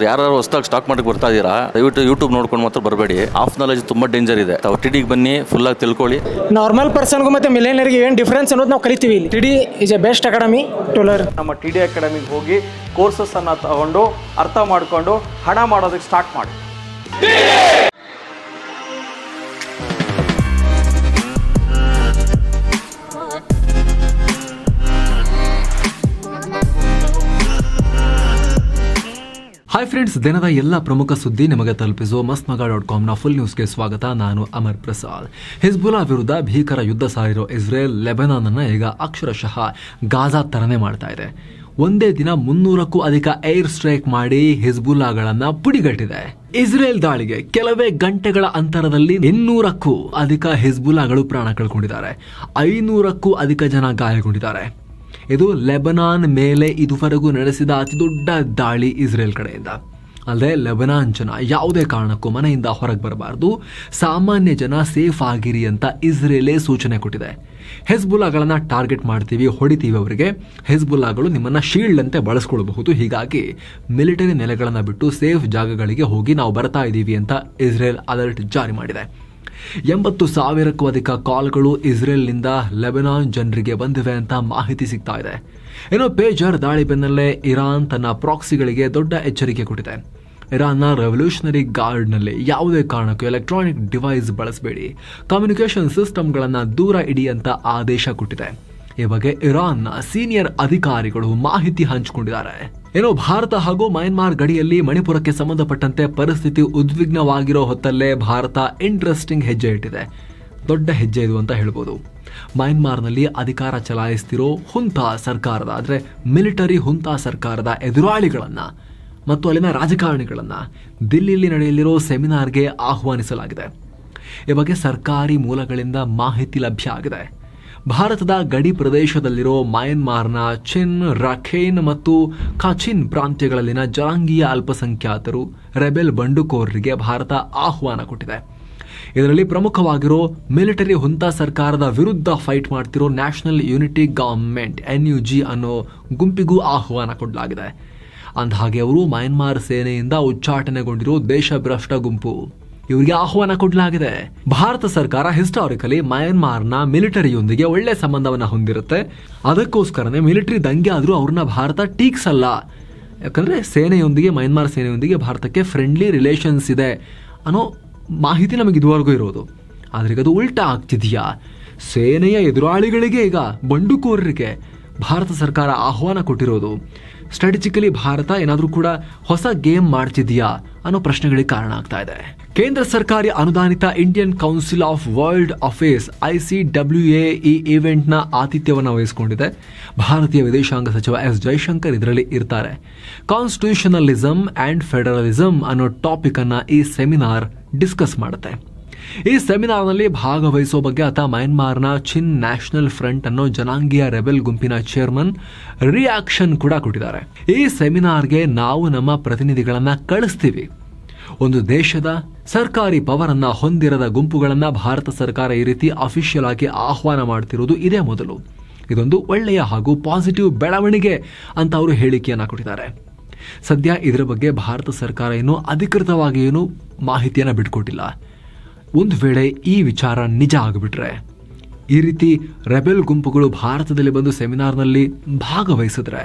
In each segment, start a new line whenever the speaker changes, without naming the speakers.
sir ಯಾರು ಹೊಸದಾಗಿ stock ಮಾಡಕ್ಕೆ ಬರ್ತಾ ಇದ್ದೀರಾ ದಯವಿಟ್ಟು ಯೂಟ್ಯೂಬ್ ನೋಡ್ಕೊಂಡು ಮಾತ್ರ ಬರಬೇಡಿ ಆಫ್ ನಾಲೆಜ್ ತುಂಬಾ ಡೇಂಜರ್ ಇದೆ ತಾವು ಟಿಡಿಗೆ ಬನ್ನಿ ಫುಲ್ ಆಗಿ ತಿಳ್ಕೊಳ್ಳಿ ನಾರ್ಮಲ್ ಪರ್ಸನ್ಗೂ ಮತ್ತೆ ಗೆ ಏನು ಡಿಫ್ರೆನ್ಸ್ ಅನ್ನೋದು ನಾವು ಕಲಿತೀವಿ TD is a best academy ಟೋಲರ್ ನಮ್ಮ ಟಿಡಿ ಅಕಾಡೆಮಿಗೆ ಹೋಗಿ ಕೋರ್ಸಸ್ ಅನ್ನ ತಗೊಂಡು ಅರ್ಥ ಮಾಡಿಕೊಂಡು ಹಣ ಮಾಡೋದಕ್ಕೆ ಸ್ಟಾರ್ಟ್ ಮಾಡಿ ಹಾಯ್ ಫ್ರೆಂಡ್ಸ್ ದಿನದ ಎಲ್ಲ ಪ್ರಮುಖ ಸುದ್ದಿ ನಿಮಗೆ ತಲುಪಿಸೋ ಮಸ್ನಗಾ ಡಾಟ್ ಕಾಮ್ನ ಫುಲ್ ನ್ಯೂಸ್ಗೆ ಸ್ವಾಗತ ನಾನು ಅಮರ್ ಪ್ರಸಾದ್ ಹಿಜ್ಬುಲಾ ವಿರುದ್ಧ ಭೀಕರ ಯುದ್ಧ ಸಾರಿರೋ ಇಸ್ರೇಲ್ ಲೆಬನಾನ್ ಅನ್ನು ಈಗ ಅಕ್ಷರಶಃ ಗಾಜಾ ತರನೇ ಮಾಡ್ತಾ ಇದೆ ಒಂದೇ ದಿನ ಮುನ್ನೂರಕ್ಕೂ ಅಧಿಕ ಏರ್ ಸ್ಟ್ರೈಕ್ ಮಾಡಿ ಹಿಜ್ಬುಲ್ಲಾಗಳನ್ನ ಪುಡಿಗಟ್ಟಿದೆ ಇಸ್ರೇಲ್ ದಾಳಿಗೆ ಕೆಲವೇ ಗಂಟೆಗಳ ಅಂತರದಲ್ಲಿ ಇನ್ನೂರಕ್ಕೂ ಅಧಿಕ ಹಿಜ್ಬುಲಾಗಳು ಪ್ರಾಣ ಕಳ್ಕೊಂಡಿದ್ದಾರೆ ಐನೂರಕ್ಕೂ ಅಧಿಕ ಜನ ಗಾಯಗೊಂಡಿದ್ದಾರೆ ಇದು ಲೆಬನಾನ್ ಮೇಲೆ ಇದುವರೆಗೂ ನಡೆಸಿದ ಅತಿ ದೊಡ್ಡ ದಾಳಿ ಇಸ್ರೇಲ್ ಕಡೆಯಿಂದ ಅಲ್ಲದೆ ಲೆಬನಾನ್ ಜನ ಯಾವುದೇ ಕಾರಣಕ್ಕೂ ಮನೆಯಿಂದ ಹೊರಗೆ ಬರಬಾರ್ದು ಸಾಮಾನ್ಯ ಜನ ಸೇಫ್ ಆಗಿರಿ ಅಂತ ಇಸ್ರೇಲೇ ಸೂಚನೆ ಕೊಟ್ಟಿದೆ ಹೆಜ್ಬುಲಾಗಳನ್ನು ಟಾರ್ಗೆಟ್ ಮಾಡ್ತೀವಿ ಹೊಡಿತೀವಿ ಅವರಿಗೆ ಹೆಜ್ಬುಲ್ಲಾಗಳು ನಿಮ್ಮನ್ನು ಶೀಲ್ಡ್ ಅಂತೆ ಬಳಸ್ಕೊಳ್ಬಹುದು ಹೀಗಾಗಿ ಮಿಲಿಟರಿ ನೆಲೆಗಳನ್ನು ಬಿಟ್ಟು ಸೇಫ್ ಜಾಗಗಳಿಗೆ ಹೋಗಿ ನಾವು ಬರ್ತಾ ಇದ್ದೀವಿ ಅಂತ ಇಸ್ರೇಲ್ ಅಲರ್ಟ್ ಜಾರಿ ಮಾಡಿದೆ ಎಂಬತ್ತು ಸಾವಿರಕ್ಕೂ ಅಧಿಕ ಕಾಲ್ಗಳು ಇಸ್ರೇಲ್ನಿಂದ ಲೆಬನಾನ್ ಜನರಿಗೆ ಬಂದಿವೆ ಅಂತ ಮಾಹಿತಿ ಸಿಗ್ತಾ ಇದೆ ಇನ್ನು ಪೇಜರ್ ದಾಳಿ ಬೆನ್ನಲ್ಲೇ ಇರಾನ್ ತನ್ನ ಪ್ರಾಕ್ಸಿಗಳಿಗೆ ದೊಡ್ಡ ಎಚ್ಚರಿಕೆ ಕೊಟ್ಟಿದೆ ಇರಾನ್ನ ರೆವಲ್ಯೂಷನರಿ ಗಾರ್ಡ್ನಲ್ಲಿ ಯಾವುದೇ ಕಾರಣಕ್ಕೂ ಎಲೆಕ್ಟ್ರಾನಿಕ್ ಡಿವೈಸ್ ಬಳಸಬೇಡಿ ಕಮ್ಯುನಿಕೇಷನ್ ಸಿಸ್ಟಮ್ಗಳನ್ನು ದೂರ ಇಡಿ ಅಂತ ಆದೇಶ ಕೊಟ್ಟಿದೆ ಈ ಬಗ್ಗೆ ಇರಾನ್ನ ಸೀನಿಯರ್ ಅಧಿಕಾರಿಗಳು ಮಾಹಿತಿ ಹಂಚಿಕೊಂಡಿದ್ದಾರೆ ಏನೋ ಭಾರತ ಹಾಗೂ ಮ್ಯಾನ್ಮಾರ್ ಗಡಿಯಲ್ಲಿ ಮಣಿಪುರಕ್ಕೆ ಸಂಬಂಧಪಟ್ಟಂತೆ ಪರಿಸ್ಥಿತಿ ಉದ್ವಿಗ್ನವಾಗಿರೋ ಹೊತ್ತಲ್ಲೇ ಭಾರತ ಇಂಟ್ರೆಸ್ಟಿಂಗ್ ಹೆಜ್ಜೆ ಇಟ್ಟಿದೆ ದೊಡ್ಡ ಹೆಜ್ಜೆ ಇದು ಅಂತ ಹೇಳ್ಬೋದು ಮ್ಯಾನ್ಮಾರ್ನಲ್ಲಿ ಅಧಿಕಾರ ಚಲಾಯಿಸ್ತಿರೋ ಹುಂತ ಸರ್ಕಾರದ ಅಂದರೆ ಮಿಲಿಟರಿ ಹುಂತ ಸರ್ಕಾರದ ಎದುರಾಳಿಗಳನ್ನು ಮತ್ತು ಅಲ್ಲಿನ ರಾಜಕಾರಣಿಗಳನ್ನು ದಿಲ್ಲಿಯಲ್ಲಿ ನಡೆಯಲಿರೋ ಸೆಮಿನಾರ್ಗೆ ಆಹ್ವಾನಿಸಲಾಗಿದೆ ಈ ಬಗ್ಗೆ ಸರ್ಕಾರಿ ಮೂಲಗಳಿಂದ ಮಾಹಿತಿ ಲಭ್ಯ ಆಗಿದೆ ಭಾರತದ ಗಡಿ ಪ್ರದೇಶದಲ್ಲಿರೋ ಮಯನ್ಮಾರ್ನ ಚಿನ್ ರಖೇನ್ ಮತ್ತು ಕಾಚಿನ್ ಪ್ರಾಂತ್ಯಗಳಲ್ಲಿನ ಜನಾಂಗೀಯ ಅಲ್ಪಸಂಖ್ಯಾತರು ರೆಬೆಲ್ ಬಂಡುಕೋರರಿಗೆ ಭಾರತ ಆಹ್ವಾನ ಕೊಟ್ಟಿದೆ ಇದರಲ್ಲಿ ಪ್ರಮುಖವಾಗಿರೋ ಮಿಲಿಟರಿ ಹುಂತ ಸರ್ಕಾರದ ವಿರುದ್ಧ ಫೈಟ್ ಮಾಡ್ತಿರೋ national unity government N U G ಅನ್ನೋ ಗುಂಪಿಗೂ ಆಹ್ವಾನ ಕೊಡಲಾಗಿದೆ ಅಂದಹಾಗೆ ಅವರು ಮಯನ್ಮಾರ್ ಸೇನೆಯಿಂದ ಉಚ್ಚಾಟನೆಗೊಂಡಿರೋ ದೇಶಭ್ರಷ್ಟ ಗುಂಪು ಇವರಿಗೆ ಆಹ್ವಾನ ಕೊಡಲಾಗಿದೆ ಭಾರತ ಸರ್ಕಾರ ಹಿಸ್ಟಾರಿಕಲಿ ನ ಮಿಲಿಟರಿಯೊಂದಿಗೆ ಒಳ್ಳೆ ಸಂಬಂಧವನ್ನ ಹೊಂದಿರುತ್ತೆ ಅದಕ್ಕೋಸ್ಕರನೇ ಮಿಲಿಟರಿ ದಂಗೆ ಆದರೂ ಅವ್ರನ್ನ ಭಾರತ ಟೀಕ್ಸಲ್ಲ ಯಾಕಂದರೆ ಸೇನೆಯೊಂದಿಗೆ ಮಯನ್ಮಾರ್ ಸೇನೆಯೊಂದಿಗೆ ಭಾರತಕ್ಕೆ ಫ್ರೆಂಡ್ಲಿ ರಿಲೇಷನ್ಸ್ ಇದೆ ಅನ್ನೋ ಮಾಹಿತಿ ನಮಗೆ ಇದುವರೆಗೂ ಇರೋದು ಆದರೆ ಅದು ಉಲ್ಟಾ ಆಗ್ತಿದೆಯಾ ಸೇನೆಯ ಎದುರಾಳಿಗಳಿಗೆ ಈಗ ಬಂಡುಕೋರರಿಗೆ ಭಾರತ ಸರ್ಕಾರ ಆಹ್ವಾನ ಕೊಟ್ಟಿರೋದು ಸ್ಟ್ರಾಟಜಿಕಲಿ ಭಾರತ ಏನಾದರೂ ಕೂಡ ಹೊಸ ಗೇಮ್ ಮಾಡ್ತಿದೆಯಾ ಅನ್ನೋ ಪ್ರಶ್ನೆಗಳಿಗೆ ಕಾರಣ ಆಗ್ತಾ ಇದೆ ಕೇಂದ್ರ ಸರ್ಕಾರಿ ಅನುದಾನಿತ Indian council of world affairs I C W A ಈ ನ ಆತಿಥ್ಯವನ್ನು ವಹಿಸಿಕೊಂಡಿದೆ ಭಾರತೀಯ ವಿದೇಶಾಂಗ ಸಚಿವ ಎಸ್ ಜೈಶಂಕರ್ ಇದರಲ್ಲಿ ಇರ್ತಾರೆ ಕಾನ್ಸ್ಟಿಟ್ಯೂಷನಲಿಸಮ್ ಅಂಡ್ ಫೆಡರಲಿಸಮ್ ಅನ್ನೋ ಟಾಪಿಕ್ ಅನ್ನ ಈ ಸೆಮಿನಾರ್ ಡಿಸ್ಕಸ್ ಮಾಡುತ್ತೆ ಈ ಸೆಮಿನಾರ್ನಲ್ಲಿ ಭಾಗವಹಿಸುವ ಬಗ್ಗೆ ಆತ ಮಯನ್ಮಾರ್ನ ಚಿನ್ ನ್ಯಾಷನಲ್ ಫ್ರಂಟ್ ಅನ್ನೋ ಜನಾಂಗೀಯ ರೆಬೆಲ್ ಗುಂಪಿನ ಚೇರ್ಮನ್ ರಿಯಾಕ್ಷನ್ ಕೂಡ ಕೊಟ್ಟಿದ್ದಾರೆ ಈ ಸೆಮಿನಾರ್ಗೆ ನಾವು ನಮ್ಮ ಪ್ರತಿನಿಧಿಗಳನ್ನ ಕಳಿಸ್ತೀವಿ ಒಂದು ದೇಶದ ಸರ್ಕಾರಿ ಪವರ್ ಅನ್ನ ಹೊಂದಿರದ ಗುಂಪುಗಳನ್ನ ಭಾರತ ಸರ್ಕಾರ ಈ ರೀತಿ ಅಫಿಷಿಯಲ್ ಆಗಿ ಆಹ್ವಾನ ಮಾಡ್ತಿರೋದು ಇದೇ ಮೊದಲು ಇದೊಂದು ಒಳ್ಳೆಯ ಹಾಗೂ ಪಾಸಿಟಿವ್ ಬೆಳವಣಿಗೆ ಅಂತ ಅವರು ಹೇಳಿಕೆಯನ್ನ ಕೊಟ್ಟಿದ್ದಾರೆ ಸದ್ಯ ಇದರ ಬಗ್ಗೆ ಭಾರತ ಸರ್ಕಾರ ಏನು ಅಧಿಕೃತವಾಗಿ ಏನು ಮಾಹಿತಿಯನ್ನು ಬಿಟ್ಕೊಟ್ಟಿಲ್ಲ ಒಂದು ವೇಳೆ ಈ ವಿಚಾರ ನಿಜ ಆಗಿಬಿಟ್ರೆ ಈ ರೀತಿ ರೆಬೆಲ್ ಗುಂಪುಗಳು ಭಾರತದಲ್ಲಿ ಬಂದು ಸೆಮಿನಾರ್ನಲ್ಲಿ ಭಾಗವಹಿಸಿದ್ರೆ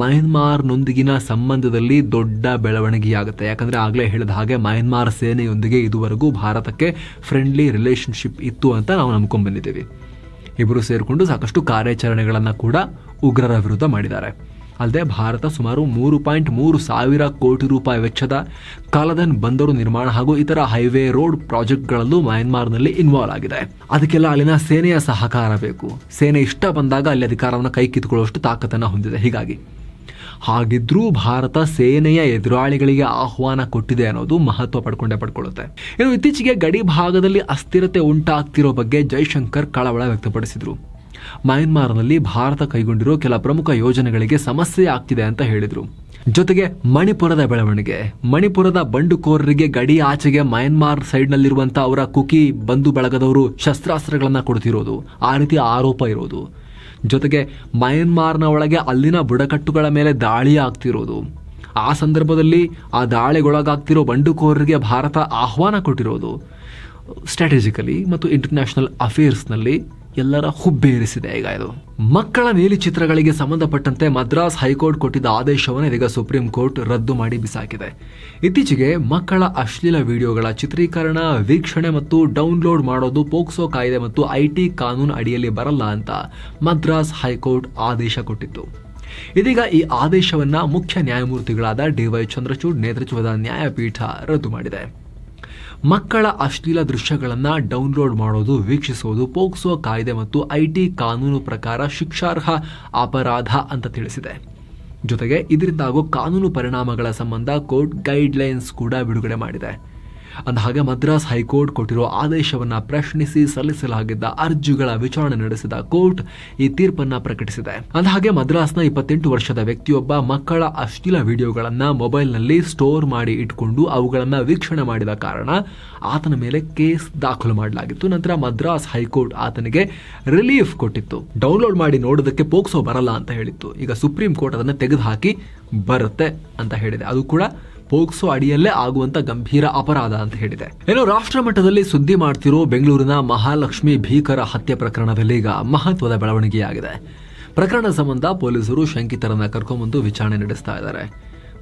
ಮಯನ್ಮಾರ್ನೊಂದಿಗಿನ ಸಂಬಂಧದಲ್ಲಿ ದೊಡ್ಡ ಬೆಳವಣಿಗೆಯಾಗುತ್ತೆ ಯಾಕಂದರೆ ಆಗಲೇ ಹೇಳಿದ ಹಾಗೆ ಮಯನ್ಮಾರ್ ಸೇನೆಯೊಂದಿಗೆ ಇದುವರೆಗೂ ಭಾರತಕ್ಕೆ ಫ್ರೆಂಡ್ಲಿ ರಿಲೇಷನ್ಶಿಪ್ ಇತ್ತು ಅಂತ ನಾವು ಬಂದಿದ್ದೀವಿ ಇಬ್ಬರು ಸೇರಿಕೊಂಡು ಸಾಕಷ್ಟು ಕಾರ್ಯಾಚರಣೆಗಳನ್ನು ಕೂಡ ಉಗ್ರರ ವಿರುದ್ಧ ಮಾಡಿದ್ದಾರೆ ಅಲ್ಲದೆ ಭಾರತ ಸುಮಾರು ಮೂರು ಪಾಯಿಂಟ್ ಮೂರು ಸಾವಿರ ಕೋಟಿ ರೂಪಾಯಿ ವೆಚ್ಚದ ಕಾಲದನ್ ಬಂದರು ನಿರ್ಮಾಣ ಹಾಗೂ ಇತರ ಹೈವೇ ರೋಡ್ ಪ್ರಾಜೆಕ್ಟ್ಗಳಲ್ಲೂ ಮ್ಯಾನ್ಮಾರ್ನಲ್ಲಿ ಇನ್ವಾಲ್ವ್ ಆಗಿದೆ ಅದಕ್ಕೆಲ್ಲ ಅಲ್ಲಿನ ಸೇನೆಯ ಸಹಕಾರ ಬೇಕು ಸೇನೆ ಇಷ್ಟ ಬಂದಾಗ ಅಲ್ಲಿ ಅಧಿಕಾರವನ್ನು ಕೈ ಕಿತ್ಕೊಳ್ಳುವಷ್ಟು ತಾಕತ್ತನ್ನು ಹೊಂದಿದೆ ಹೀಗಾಗಿ ಹಾಗಿದ್ರೂ ಭಾರತ ಸೇನೆಯ ಎದುರಾಳಿಗಳಿಗೆ ಆಹ್ವಾನ ಕೊಟ್ಟಿದೆ ಅನ್ನೋದು ಮಹತ್ವ ಪಡ್ಕೊಂಡೇ ಪಡ್ಕೊಳ್ಳುತ್ತೆ ಇನ್ನು ಇತ್ತೀಚೆಗೆ ಗಡಿ ಭಾಗದಲ್ಲಿ ಅಸ್ಥಿರತೆ ಉಂಟಾಗ್ತಿರೋ ಬಗ್ಗೆ ಜೈಶಂಕರ್ ಕಳವಳ ವ್ಯಕ್ತಪಡಿಸಿದ್ರು ಮಯನ್ಮಾರ್ನಲ್ಲಿ ಭಾರತ ಕೈಗೊಂಡಿರೋ ಕೆಲ ಪ್ರಮುಖ ಯೋಜನೆಗಳಿಗೆ ಸಮಸ್ಯೆ ಆಗ್ತಿದೆ ಅಂತ ಹೇಳಿದರು ಜೊತೆಗೆ ಮಣಿಪುರದ ಬೆಳವಣಿಗೆ ಮಣಿಪುರದ ಬಂಡುಕೋರರಿಗೆ ಗಡಿ ಆಚೆಗೆ ಮಯನ್ಮಾರ್ ಸೈಡ್ನಲ್ಲಿರುವಂಥ ಅವರ ಕುಕಿ ಬಂಧು ಬಳಗದವರು ಶಸ್ತ್ರಾಸ್ತ್ರಗಳನ್ನು ಕೊಡ್ತಿರೋದು ಆ ರೀತಿ ಆರೋಪ ಇರೋದು ಜೊತೆಗೆ ಮಯನ್ಮಾರ್ನ ಒಳಗೆ ಅಲ್ಲಿನ ಬುಡಕಟ್ಟುಗಳ ಮೇಲೆ ದಾಳಿ ಆಗ್ತಿರೋದು ಆ ಸಂದರ್ಭದಲ್ಲಿ ಆ ದಾಳಿಗೊಳಗಾಗ್ತಿರೋ ಬಂಡುಕೋರರಿಗೆ ಭಾರತ ಆಹ್ವಾನ ಕೊಟ್ಟಿರೋದು ಸ್ಟ್ರಾಟಜಿಕಲಿ ಮತ್ತು ಇಂಟರ್ನ್ಯಾಷನಲ್ ಅಫೇರ್ಸ್ನಲ್ಲಿ ಎಲ್ಲರ ಹುಬ್ಬೇರಿಸಿದೆ ಈಗ ಇದು ಮಕ್ಕಳ ನೀಲಿ ಚಿತ್ರಗಳಿಗೆ ಸಂಬಂಧಪಟ್ಟಂತೆ ಮದ್ರಾಸ್ ಹೈಕೋರ್ಟ್ ಕೊಟ್ಟಿದ್ದ ಆದೇಶವನ್ನು ಇದೀಗ ಸುಪ್ರೀಂ ಕೋರ್ಟ್ ರದ್ದು ಮಾಡಿ ಬಿಸಾಕಿದೆ ಇತ್ತೀಚೆಗೆ ಮಕ್ಕಳ ಅಶ್ಲೀಲ ವಿಡಿಯೋಗಳ ಚಿತ್ರೀಕರಣ ವೀಕ್ಷಣೆ ಮತ್ತು ಡೌನ್ಲೋಡ್ ಮಾಡೋದು ಪೋಕ್ಸೋ ಕಾಯ್ದೆ ಮತ್ತು ಐಟಿ ಕಾನೂನು ಅಡಿಯಲ್ಲಿ ಬರಲ್ಲ ಅಂತ ಮದ್ರಾಸ್ ಹೈಕೋರ್ಟ್ ಆದೇಶ ಕೊಟ್ಟಿತ್ತು ಇದೀಗ ಈ ಆದೇಶವನ್ನ ಮುಖ್ಯ ನ್ಯಾಯಮೂರ್ತಿಗಳಾದ ಡಿವೈ ಚಂದ್ರಚೂಡ್ ನೇತೃತ್ವದ ನ್ಯಾಯಪೀಠ ರದ್ದು ಮಾಡಿದೆ ಮಕ್ಕಳ ಅಶ್ಲೀಲ ದೃಶ್ಯಗಳನ್ನು ಡೌನ್ಲೋಡ್ ಮಾಡೋದು ವೀಕ್ಷಿಸೋದು ಪೋಕ್ಸೋ ಕಾಯ್ದೆ ಮತ್ತು ಐಟಿ ಕಾನೂನು ಪ್ರಕಾರ ಶಿಕ್ಷಾರ್ಹ ಅಪರಾಧ ಅಂತ ತಿಳಿಸಿದೆ ಜೊತೆಗೆ ಇದರಿಂದಾಗೋ ಕಾನೂನು ಪರಿಣಾಮಗಳ ಸಂಬಂಧ ಕೋರ್ಟ್ ಗೈಡ್ಲೈನ್ಸ್ ಕೂಡ ಬಿಡುಗಡೆ ಮಾಡಿದೆ ಅಂದ ಹಾಗೆ ಮದ್ರಾಸ್ ಹೈಕೋರ್ಟ್ ಕೊಟ್ಟಿರೋ ಆದೇಶವನ್ನು ಪ್ರಶ್ನಿಸಿ ಸಲ್ಲಿಸಲಾಗಿದ್ದ ಅರ್ಜಿಗಳ ವಿಚಾರಣೆ ನಡೆಸಿದ ಕೋರ್ಟ್ ಈ ತೀರ್ಪನ್ನ ಪ್ರಕಟಿಸಿದೆ ಅಂದ ಹಾಗೆ ಮದ್ರಾಸ್ನ ಇಪ್ಪತ್ತೆಂಟು ವರ್ಷದ ವ್ಯಕ್ತಿಯೊಬ್ಬ ಮಕ್ಕಳ ಅಶ್ಲೀಲ ವಿಡಿಯೋಗಳನ್ನು ಮೊಬೈಲ್ನಲ್ಲಿ ಸ್ಟೋರ್ ಮಾಡಿ ಇಟ್ಕೊಂಡು ಅವುಗಳನ್ನು ವೀಕ್ಷಣೆ ಮಾಡಿದ ಕಾರಣ ಆತನ ಮೇಲೆ ಕೇಸ್ ದಾಖಲು ಮಾಡಲಾಗಿತ್ತು ನಂತರ ಮದ್ರಾಸ್ ಹೈಕೋರ್ಟ್ ಆತನಿಗೆ ರಿಲೀಫ್ ಕೊಟ್ಟಿತ್ತು ಡೌನ್ಲೋಡ್ ಮಾಡಿ ನೋಡೋದಕ್ಕೆ ಪೋಕ್ಸೋ ಬರಲ್ಲ ಅಂತ ಹೇಳಿತ್ತು ಈಗ ಸುಪ್ರೀಂ ಕೋರ್ಟ್ ಅದನ್ನು ತೆಗೆದುಹಾಕಿ ಬರುತ್ತೆ ಅಂತ ಹೇಳಿದೆ ಅದು ಕೂಡ ಪೋಕ್ಸೋ ಅಡಿಯಲ್ಲೇ ಆಗುವಂತ ಗಂಭೀರ ಅಪರಾಧ ಅಂತ ಹೇಳಿದೆ ಏನು ರಾಷ್ಟ್ರ ಮಟ್ಟದಲ್ಲಿ ಸುದ್ದಿ ಮಾಡ್ತಿರೋ ಬೆಂಗಳೂರಿನ ಮಹಾಲಕ್ಷ್ಮಿ ಭೀಕರ ಹತ್ಯೆ ಈಗ ಮಹತ್ವದ ಬೆಳವಣಿಗೆಯಾಗಿದೆ ಪ್ರಕರಣ ಸಂಬಂಧ ಪೊಲೀಸರು ಶಂಕಿತರನ್ನ ಕರ್ಕೊಂಬಂದು ವಿಚಾರಣೆ ನಡೆಸ್ತಾ ಇದ್ದಾರೆ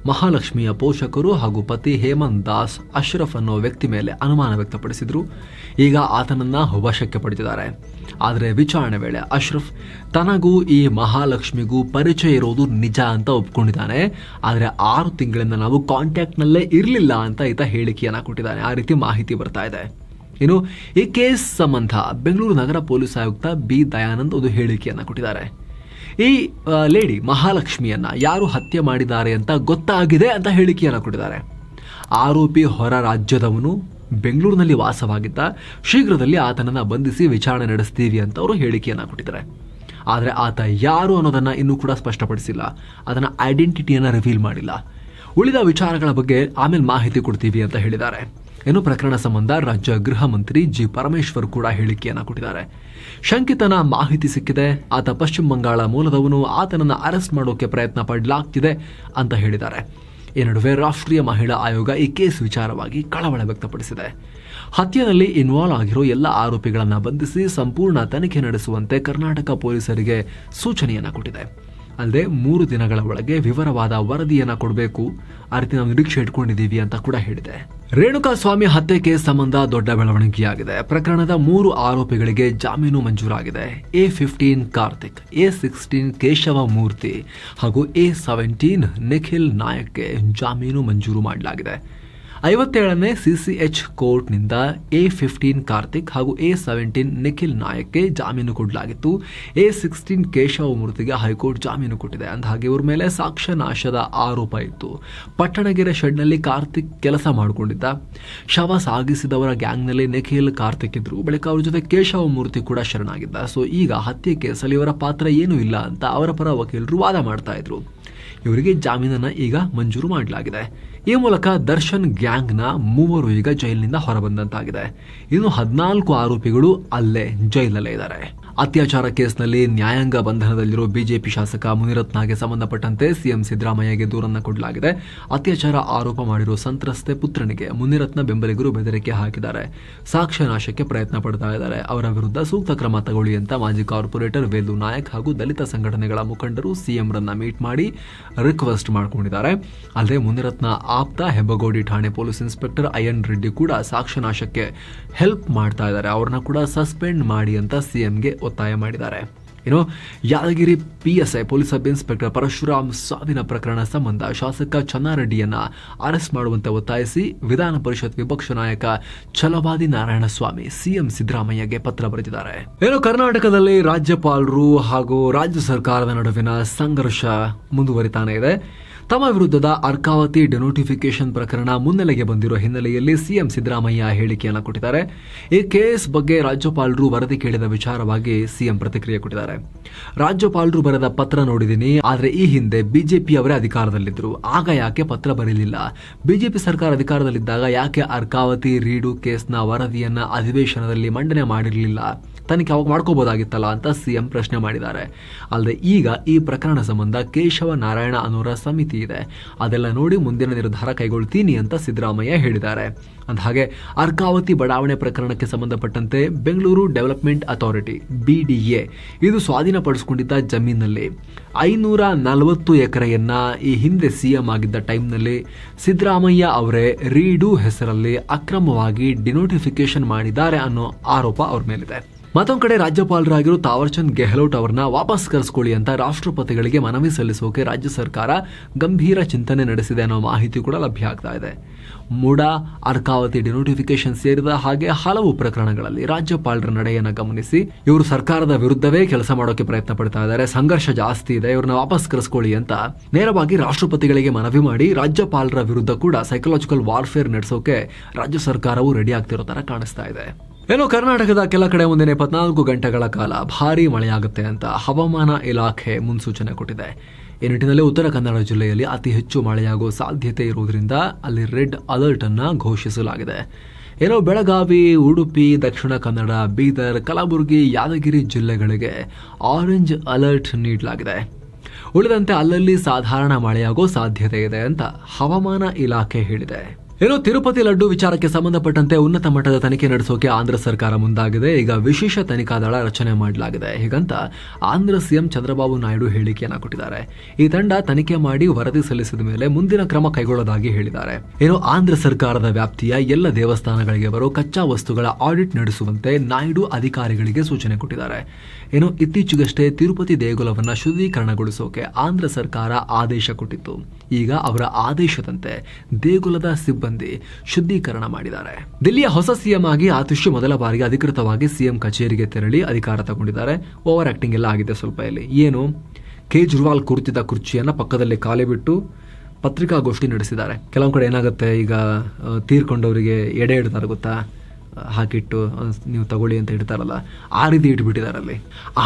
ಮಹಾಲಕ್ಷ್ಮಿಯ ಪೋಷಕರು ಹಾಗೂ ಪತಿ ಹೇಮಂತ್ ದಾಸ್ ಅಶ್ರಫ್ ಅನ್ನೋ ವ್ಯಕ್ತಿ ಮೇಲೆ ಅನುಮಾನ ವ್ಯಕ್ತಪಡಿಸಿದ್ರು ಈಗ ಆತನನ್ನ ವಶಕ್ಕೆ ಪಡೆದಿದ್ದಾರೆ ಆದರೆ ವಿಚಾರಣೆ ವೇಳೆ ಅಶ್ರಫ್ ತನಗೂ ಈ ಮಹಾಲಕ್ಷ್ಮಿಗೂ ಪರಿಚಯ ಇರೋದು ನಿಜ ಅಂತ ಒಪ್ಕೊಂಡಿದ್ದಾನೆ ಆದರೆ ಆರು ತಿಂಗಳಿಂದ ನಾವು ಕಾಂಟ್ಯಾಕ್ಟ್ನಲ್ಲೇ ಇರಲಿಲ್ಲ ಅಂತ ಈತ ಹೇಳಿಕೆಯನ್ನು ಕೊಟ್ಟಿದ್ದಾನೆ ಆ ರೀತಿ ಮಾಹಿತಿ ಬರ್ತಾ ಇದೆ ಇನ್ನು ಈ ಕೇಸ್ ಸಂಬಂಧ ಬೆಂಗಳೂರು ನಗರ ಪೊಲೀಸ್ ಆಯುಕ್ತ ಬಿ ದಯಾನಂದ್ ಒಂದು ಹೇಳಿಕೆಯನ್ನು ಕೊಟ್ಟಿದ್ದಾರೆ ಈ ಲೇಡಿ ಮಹಾಲಕ್ಷ್ಮಿಯನ್ನು ಯಾರು ಹತ್ಯೆ ಮಾಡಿದ್ದಾರೆ ಅಂತ ಗೊತ್ತಾಗಿದೆ ಅಂತ ಹೇಳಿಕೆಯನ್ನು ಕೊಟ್ಟಿದ್ದಾರೆ ಆರೋಪಿ ಹೊರ ರಾಜ್ಯದವನು ಬೆಂಗಳೂರಿನಲ್ಲಿ ವಾಸವಾಗಿದ್ದ ಶೀಘ್ರದಲ್ಲಿ ಆತನನ್ನು ಬಂಧಿಸಿ ವಿಚಾರಣೆ ನಡೆಸ್ತೀವಿ ಅಂತ ಅವರು ಹೇಳಿಕೆಯನ್ನು ಕೊಟ್ಟಿದ್ದಾರೆ ಆದರೆ ಆತ ಯಾರು ಅನ್ನೋದನ್ನು ಇನ್ನೂ ಕೂಡ ಸ್ಪಷ್ಟಪಡಿಸಿಲ್ಲ ಅದನ್ನು ಐಡೆಂಟಿಟಿಯನ್ನು ರಿವೀಲ್ ಮಾಡಿಲ್ಲ ಉಳಿದ ವಿಚಾರಗಳ ಬಗ್ಗೆ ಆಮೇಲೆ ಮಾಹಿತಿ ಕೊಡ್ತೀವಿ ಅಂತ ಹೇಳಿದ್ದಾರೆ ಏನು ಪ್ರಕರಣ ಸಂಬಂಧ ರಾಜ್ಯ ಗೃಹ ಮಂತ್ರಿ ಜಿ ಪರಮೇಶ್ವರ್ ಕೂಡ ಹೇಳಿಕೆಯನ್ನು ಕೊಟ್ಟಿದ್ದಾರೆ ಶಂಕಿತನ ಮಾಹಿತಿ ಸಿಕ್ಕಿದೆ ಆತ ಪಶ್ಚಿಮ ಬಂಗಾಳ ಮೂಲದವನು ಆತನನ್ನು ಅರೆಸ್ಟ್ ಮಾಡೋಕೆ ಪ್ರಯತ್ನ ಪಡಲಾಗ್ತಿದೆ ಅಂತ ಹೇಳಿದ್ದಾರೆ ಈ ನಡುವೆ ರಾಷ್ಟ್ರೀಯ ಮಹಿಳಾ ಆಯೋಗ ಈ ಕೇಸ್ ವಿಚಾರವಾಗಿ ಕಳವಳ ವ್ಯಕ್ತಪಡಿಸಿದೆ ಹತ್ಯೆಯಲ್ಲಿ ಇನ್ವಾಲ್ವ್ ಆಗಿರೋ ಎಲ್ಲ ಆರೋಪಿಗಳನ್ನು ಬಂಧಿಸಿ ಸಂಪೂರ್ಣ ತನಿಖೆ ನಡೆಸುವಂತೆ ಕರ್ನಾಟಕ ಪೊಲೀಸರಿಗೆ ಸೂಚನೆಯನ್ನು ಕೊಟ್ಟಿದೆ ಅಲ್ಲದೆ ಮೂರು ದಿನಗಳ ಒಳಗೆ ವಿವರವಾದ ವರದಿಯನ್ನು ಕೊಡಬೇಕು ಆ ರೀತಿ ನಾವು ನಿರೀಕ್ಷೆ ಇಟ್ಕೊಂಡಿದ್ದೀವಿ ಅಂತ ಕೂಡ ಹೇಳಿದೆ ರೇಣುಕಾ ಸ್ವಾಮಿ ಹತ್ಯೆ ಕೇಸ್ ಸಂಬಂಧ ದೊಡ್ಡ ಬೆಳವಣಿಗೆಯಾಗಿದೆ ಪ್ರಕರಣದ ಮೂರು ಆರೋಪಿಗಳಿಗೆ ಜಾಮೀನು ಮಂಜೂರಾಗಿದೆ A fifteen Karthik A sixteen Keshava Murthy ಹಾಗೂ ಎ ಸೆವೆಂಟೀನ್ ನಿಖಿಲ್ ನಾಯಕ್ಗೆ ಜಾಮೀನು ಮಂಜೂರು ಮಾಡಲಾಗಿದೆ ಐವತ್ತೇಳನೇ ಸಿಸಿಎಚ್ ಕೋರ್ಟ್ನಿಂದ ಎ ಫಿಫ್ಟೀನ್ ಕಾರ್ತಿಕ್ ಹಾಗೂ ಎ ಸೆವೆಂಟೀನ್ ನಿಖಿಲ್ ನಾಯಕ್ಗೆ ಜಾಮೀನು ಕೊಡಲಾಗಿತ್ತು ಎ ಸಿಕ್ಸ್ಟೀನ್ ಕೇಶವ ಮೂರ್ತಿಗೆ ಹೈಕೋರ್ಟ್ ಜಾಮೀನು ಕೊಟ್ಟಿದೆ ಹಾಗೆ ಇವರ ಮೇಲೆ ಸಾಕ್ಷ್ಯ ನಾಶದ ಆರೋಪ ಇತ್ತು ಪಟ್ಟಣಗೆರೆ ಶೆಡ್ನಲ್ಲಿ ಕಾರ್ತಿಕ್ ಕೆಲಸ ಮಾಡಿಕೊಂಡಿದ್ದ ಶವ ಸಾಗಿಸಿದವರ ಗ್ಯಾಂಗ್ನಲ್ಲಿ ನಿಖಿಲ್ ಕಾರ್ತಿಕ್ ಇದ್ರು ಬಳಿಕ ಅವರ ಜೊತೆ ಕೇಶವ ಮೂರ್ತಿ ಕೂಡ ಶರಣಾಗಿದ್ದ ಸೊ ಈಗ ಹತ್ಯೆ ಕೇಸಲ್ಲಿ ಇವರ ಪಾತ್ರ ಏನೂ ಇಲ್ಲ ಅಂತ ಅವರ ಪರ ವಕೀಲರು ವಾದ ಮಾಡ್ತಾ ಇದ್ರು ಇವರಿಗೆ ಜಾಮೀನನ್ನು ಈಗ ಮಂಜೂರು ಮಾಡಲಾಗಿದೆ ಈ ಮೂಲಕ ದರ್ಶನ್ ಗ್ಯಾಂಗ್ನ ಮೂವರು ಈಗ ಜೈಲಿನಿಂದ ಹೊರಬಂದಂತಾಗಿದೆ ಇನ್ನು ಹದಿನಾಲ್ಕು ಆರೋಪಿಗಳು ಅಲ್ಲೇ ಜೈಲಲ್ಲೇ ಇದ್ದಾರೆ ಅತ್ಯಾಚಾರ ಕೇಸ್ನಲ್ಲಿ ನ್ಯಾಯಾಂಗ ಬಂಧನದಲ್ಲಿರೋ ಬಿಜೆಪಿ ಶಾಸಕ ಮುನಿರತ್ನಾಗೆ ಸಂಬಂಧಪಟ್ಟಂತೆ ಸಿಎಂ ಸಿದ್ದರಾಮಯ್ಯಗೆ ದೂರನ್ನು ಕೊಡಲಾಗಿದೆ ಅತ್ಯಾಚಾರ ಆರೋಪ ಮಾಡಿರುವ ಸಂತ್ರಸ್ತೆ ಪುತ್ರನಿಗೆ ಮುನಿರತ್ನ ಬೆಂಬಲಿಗರು ಬೆದರಿಕೆ ಹಾಕಿದ್ದಾರೆ ಸಾಕ್ಷ್ಯ ನಾಶಕ್ಕೆ ಪ್ರಯತ್ನ ಪಡ್ತಾ ಇದ್ದಾರೆ ಅವರ ವಿರುದ್ಧ ಸೂಕ್ತ ಕ್ರಮ ತಗೊಳ್ಳಿ ಅಂತ ಮಾಜಿ ಕಾರ್ಪೊರೇಟರ್ ವೇಲು ನಾಯಕ್ ಹಾಗೂ ದಲಿತ ಸಂಘಟನೆಗಳ ಮುಖಂಡರು ಸಿಎಂರನ್ನ ಮೀಟ್ ಮಾಡಿ ರಿಕ್ವೆಸ್ಟ್ ಮಾಡಿಕೊಂಡಿದ್ದಾರೆ ಅಲ್ಲದೆ ಮುನಿರತ್ನ ಆಪ್ತ ಹೆಬ್ಬಗೋಡಿ ಠಾಣೆ ಪೊಲೀಸ್ ಇನ್ಸ್ಪೆಕ್ಟರ್ ಅಯ್ಯನ್ ರೆಡ್ಡಿ ಕೂಡ ಸಾಕ್ಷ್ಯ ನಾಶಕ್ಕೆ ಹೆಲ್ಪ್ ಮಾಡ್ತಾ ಇದ್ದಾರೆ ಅವ್ರನ್ನ ಕೂಡ ಸಸ್ಪೆಂಡ್ ಮಾಡಿ ಅಂತ ಸಿಎಂಗೆ ಒತ್ತಾಯ ಮಾಡಿದ್ದಾರೆ ಇನ್ನು Yadagiri PSI police sub inspector Parashuram ಸಾವಿನ ಪ್ರಕರಣ ಸಂಬಂಧ ಶಾಸಕ ಚನ್ನಾರೆಡ್ಡಿಯನ್ನ ಅರೆಸ್ಟ್ ಮಾಡುವಂತೆ ಒತ್ತಾಯಿಸಿ ವಿಧಾನ ಪರಿಷತ್ ವಿಪಕ್ಷ ನಾಯಕ ಛಲವಾದಿ ನಾರಾಯಣಸ್ವಾಮಿ ಸಿಎಂ ಸಿದ್ದರಾಮಯ್ಯಗೆ ಪತ್ರ ಬರೆದಿದ್ದಾರೆ ಇನ್ನು ಕರ್ನಾಟಕದಲ್ಲಿ ರಾಜ್ಯಪಾಲರು ಹಾಗೂ ರಾಜ್ಯ ಸರ್ಕಾರದ ನಡುವಿನ ಸಂಘರ್ಷ ಮುಂದುವರಿತಾನೆ ಇದೆ ತಮ್ಮ ವಿರುದ್ಧದ ಅರ್ಕಾವತಿ ಡೆನೋಟಿಫಿಕೇಶನ್ ಪ್ರಕರಣ ಮುನ್ನೆಲೆಗೆ ಬಂದಿರುವ ಹಿನ್ನೆಲೆಯಲ್ಲಿ ಸಿಎಂ ಸಿದ್ದರಾಮಯ್ಯ ಹೇಳಿಕೆಯನ್ನು ಕೊಟ್ಟಿದ್ದಾರೆ ಈ ಕೇಸ್ ಬಗ್ಗೆ ರಾಜ್ಯಪಾಲರು ವರದಿ ಕೇಳಿದ ವಿಚಾರವಾಗಿ ಸಿಎಂ ಪ್ರತಿಕ್ರಿಯೆ ಕೊಟ್ಟಿದ್ದಾರೆ ರಾಜ್ಯಪಾಲರು ಬರೆದ ಪತ್ರ ನೋಡಿದ್ದೀನಿ ಆದರೆ ಈ ಹಿಂದೆ ಬಿಜೆಪಿಯವರೇ ಅಧಿಕಾರದಲ್ಲಿದ್ದರು ಆಗ ಯಾಕೆ ಪತ್ರ ಬರೀಲಿಲ್ಲ ಬಿಜೆಪಿ ಸರ್ಕಾರ ಅಧಿಕಾರದಲ್ಲಿದ್ದಾಗ ಯಾಕೆ ಅರ್ಕಾವತಿ ರೀಡು ಕೇಸ್ನ ವರದಿಯನ್ನು ಅಧಿವೇಶನದಲ್ಲಿ ಮಂಡನೆ ಮಾಡಿರಲಿಲ್ಲ ತನಿಖೆ ಅವಾಗ ಮಾಡ್ಕೋಬೋದಾಗಿತ್ತಲ್ಲ ಅಂತ ಸಿಎಂ ಪ್ರಶ್ನೆ ಮಾಡಿದ್ದಾರೆ ಅಲ್ಲದೆ ಈಗ ಈ ಪ್ರಕರಣ ಸಂಬಂಧ ಕೇಶವ ನಾರಾಯಣ ಅನುರ ಸಮಿತಿ ಇದೆ ಅದೆಲ್ಲ ನೋಡಿ ಮುಂದಿನ ನಿರ್ಧಾರ ಕೈಗೊಳ್ತೀನಿ ಅಂತ ಸಿದ್ದರಾಮಯ್ಯ ಹೇಳಿದ್ದಾರೆ ಹಾಗೆ ಅರ್ಕಾವತಿ ಬಡಾವಣೆ ಪ್ರಕರಣಕ್ಕೆ ಸಂಬಂಧಪಟ್ಟಂತೆ ಬೆಂಗಳೂರು ಡೆವಲಪ್ಮೆಂಟ್ ಅಥಾರಿಟಿ ಬಿಡಿಎ ಇದು ಸ್ವಾಧೀನಪಡಿಸಿಕೊಂಡಿದ್ದ ಜಮೀನಲ್ಲಿ ಐನೂರ ನಲವತ್ತು ಎಕರೆಯನ್ನ ಈ ಹಿಂದೆ ಸಿಎಂ ಆಗಿದ್ದ ಟೈಮ್ನಲ್ಲಿ ಸಿದ್ದರಾಮಯ್ಯ ಅವರೇ ರೀಡು ಹೆಸರಲ್ಲಿ ಅಕ್ರಮವಾಗಿ ಡಿನೋಟಿಫಿಕೇಶನ್ ಮಾಡಿದ್ದಾರೆ ಅನ್ನೋ ಆರೋಪ ಅವ್ರ ಮೇಲಿದೆ ಮತ್ತೊಂದು ಕಡೆ ರಾಜ್ಯಪಾಲರಾಗಿರೋ ತಾವರ್ಚಂದ್ ಗೆಹ್ಲೋಟ್ ಅವರನ್ನ ವಾಪಸ್ ಕರೆಸ್ಕೊಳ್ಳಿ ಅಂತ ರಾಷ್ಟ್ರಪತಿಗಳಿಗೆ ಮನವಿ ಸಲ್ಲಿಸೋಕೆ ರಾಜ್ಯ ಸರ್ಕಾರ ಗಂಭೀರ ಚಿಂತನೆ ನಡೆಸಿದೆ ಅನ್ನೋ ಮಾಹಿತಿ ಕೂಡ ಲಭ್ಯ ಆಗ್ತಾ ಇದೆ ಮುಡಾ ಅರ್ಕಾವತಿ ಡಿನೋಟಿಫಿಕೇಶನ್ ಸೇರಿದ ಹಾಗೆ ಹಲವು ಪ್ರಕರಣಗಳಲ್ಲಿ ರಾಜ್ಯಪಾಲರ ನಡೆಯನ್ನು ಗಮನಿಸಿ ಇವರು ಸರ್ಕಾರದ ವಿರುದ್ಧವೇ ಕೆಲಸ ಮಾಡೋಕೆ ಪ್ರಯತ್ನ ಪಡ್ತಾ ಇದ್ದಾರೆ ಸಂಘರ್ಷ ಜಾಸ್ತಿ ಇದೆ ಇವ್ರನ್ನ ವಾಪಸ್ ಕರೆಸ್ಕೊಳ್ಳಿ ಅಂತ ನೇರವಾಗಿ ರಾಷ್ಟ್ರಪತಿಗಳಿಗೆ ಮನವಿ ಮಾಡಿ ರಾಜ್ಯಪಾಲರ ವಿರುದ್ಧ ಕೂಡ ಸೈಕಲಾಜಿಕಲ್ ವಾರ್ಫೇರ್ ನಡೆಸೋಕೆ ರಾಜ್ಯ ಸರ್ಕಾರವು ರೆಡಿ ಆಗ್ತಿರೋ ತರ ಕಾಣಿಸ್ತಾ ಇದೆ ಏನೋ ಕರ್ನಾಟಕದ ಕೆಲ ಕಡೆ ಮುಂದಿನ ಇಪ್ಪತ್ನಾಲ್ಕು ಗಂಟೆಗಳ ಕಾಲ ಭಾರಿ ಮಳೆಯಾಗುತ್ತೆ ಅಂತ ಹವಾಮಾನ ಇಲಾಖೆ ಮುನ್ಸೂಚನೆ ಕೊಟ್ಟಿದೆ ಈ ನಿಟ್ಟಿನಲ್ಲಿ ಉತ್ತರ ಕನ್ನಡ ಜಿಲ್ಲೆಯಲ್ಲಿ ಅತಿ ಹೆಚ್ಚು ಮಳೆಯಾಗುವ ಸಾಧ್ಯತೆ ಇರುವುದರಿಂದ ಅಲ್ಲಿ ರೆಡ್ ಅಲರ್ಟ್ ಅನ್ನು ಘೋಷಿಸಲಾಗಿದೆ ಏನೋ ಬೆಳಗಾವಿ ಉಡುಪಿ ದಕ್ಷಿಣ ಕನ್ನಡ ಬೀದರ್ ಕಲಬುರಗಿ ಯಾದಗಿರಿ ಜಿಲ್ಲೆಗಳಿಗೆ ಆರೆಂಜ್ ಅಲರ್ಟ್ ನೀಡಲಾಗಿದೆ ಉಳಿದಂತೆ ಅಲ್ಲಲ್ಲಿ ಸಾಧಾರಣ ಮಳೆಯಾಗೋ ಸಾಧ್ಯತೆ ಇದೆ ಅಂತ ಹವಾಮಾನ ಇಲಾಖೆ ಹೇಳಿದೆ ಇನ್ನು ತಿರುಪತಿ ಲಡ್ಡು ವಿಚಾರಕ್ಕೆ ಸಂಬಂಧಪಟ್ಟಂತೆ ಉನ್ನತ ಮಟ್ಟದ ತನಿಖೆ ನಡೆಸೋಕೆ ಆಂಧ್ರ ಸರ್ಕಾರ ಮುಂದಾಗಿದೆ ಈಗ ವಿಶೇಷ ತನಿಖಾ ದಳ ರಚನೆ ಮಾಡಲಾಗಿದೆ ಹೀಗಂತ ಆಂಧ್ರ ಸಿಎಂ ಚಂದ್ರಬಾಬು ನಾಯ್ಡು ಹೇಳಿಕೆಯನ್ನು ಕೊಟ್ಟಿದ್ದಾರೆ ಈ ತಂಡ ತನಿಖೆ ಮಾಡಿ ವರದಿ ಸಲ್ಲಿಸಿದ ಮೇಲೆ ಮುಂದಿನ ಕ್ರಮ ಕೈಗೊಳ್ಳೋದಾಗಿ ಹೇಳಿದ್ದಾರೆ ಏನೋ ಆಂಧ್ರ ಸರ್ಕಾರದ ವ್ಯಾಪ್ತಿಯ ಎಲ್ಲ ದೇವಸ್ಥಾನಗಳಿಗೆ ಬರೋ ಕಚ್ಚಾ ವಸ್ತುಗಳ ಆಡಿಟ್ ನಡೆಸುವಂತೆ ನಾಯ್ಡು ಅಧಿಕಾರಿಗಳಿಗೆ ಸೂಚನೆ ಕೊಟ್ಟಿದ್ದಾರೆ ಏನು ಇತ್ತೀಚೆಗಷ್ಟೇ ತಿರುಪತಿ ದೇಗುಲವನ್ನು ಶುದ್ಧೀಕರಣಗೊಳಿಸೋಕೆ ಆಂಧ್ರ ಸರ್ಕಾರ ಆದೇಶ ಕೊಟ್ಟಿತ್ತು ಈಗ ಅವರ ಆದೇಶದಂತೆ ದೇಗುಲದ ಸಿಬ್ಬಂದಿ ಶುದ್ಧೀಕರಣ ಮಾಡಿದ್ದಾರೆ ದಿಲ್ಲಿಯ ಹೊಸ ಸಿಎಂ ಆಗಿ ಆತಿಶು ಮೊದಲ ಬಾರಿಗೆ ಅಧಿಕೃತವಾಗಿ ಸಿಎಂ ಕಚೇರಿಗೆ ತೆರಳಿ ಅಧಿಕಾರ ತಗೊಂಡಿದ್ದಾರೆ ಓವರ್ ಆಕ್ಟಿಂಗ್ ಎಲ್ಲ ಆಗಿದೆ ಸ್ವಲ್ಪ ಇಲ್ಲಿ ಏನು ಕೇಜ್ರಿವಾಲ್ ಕೂರ್ತಿದ್ದ ಕುರ್ಚಿಯನ್ನು ಪಕ್ಕದಲ್ಲಿ ಖಾಲಿ ಬಿಟ್ಟು ಪತ್ರಿಕಾಗೋಷ್ಠಿ ನಡೆಸಿದ್ದಾರೆ ಕೆಲವೊಂದು ಕಡೆ ಏನಾಗುತ್ತೆ ಈಗ ತೀರ್ಕೊಂಡವರಿಗೆ ಎಡೆ ಇಡ್ತಾರೆ ಗೊತ್ತಾ ಹಾಕಿಟ್ಟು ನೀವು ತಗೊಳ್ಳಿ ಅಂತ ಇಡ್ತಾರಲ್ಲ ಆ ರೀತಿ ಇಟ್ಬಿಟ್ಟಿದ್ದಾರೆ ಅಲ್ಲಿ